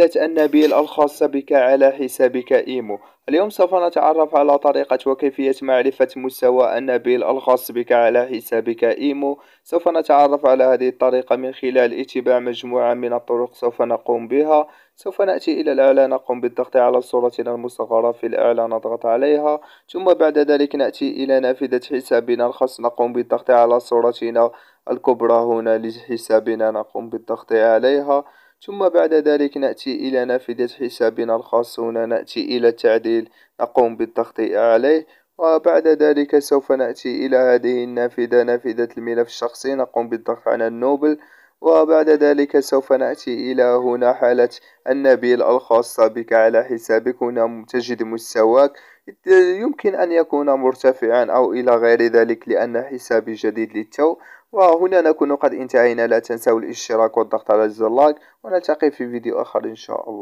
حفلة النبيل الخاصة بك على حسابك إيمو اليوم سوف نتعرف على طريقة وكيفية معرفة مستوى النبيل الخاص بك على حسابك إيمو سوف نتعرف على هذه الطريقة من خلال اتباع مجموعة من الطرق سوف نقوم بها سوف نأتي إلى الأعلى نقوم بالضغط على صورتنا المصغرة في الأعلى نضغط عليها ثم بعد ذلك نأتي إلى نافذة حسابنا الخاص نقوم بالضغط على صورتنا الكبرى هنا لحسابنا نقوم بالضغط عليها ثم بعد ذلك نأتي إلى نافذة حسابنا الخاص هنا نأتي إلى التعديل نقوم بالضغط عليه وبعد ذلك سوف نأتي إلى هذه النافذة نافذة الملف الشخصي نقوم بالضغط على النوبل وبعد ذلك سوف نأتي إلى هنا حالة النبيل الخاصة بك على حسابك هنا تجد مستواك يمكن أن يكون مرتفعا أو إلى غير ذلك لأن حسابي جديد للتو وهنا نكون قد انتهينا لا تنسوا الاشتراك والضغط على زر اللايك ونلتقي في فيديو آخر إن شاء الله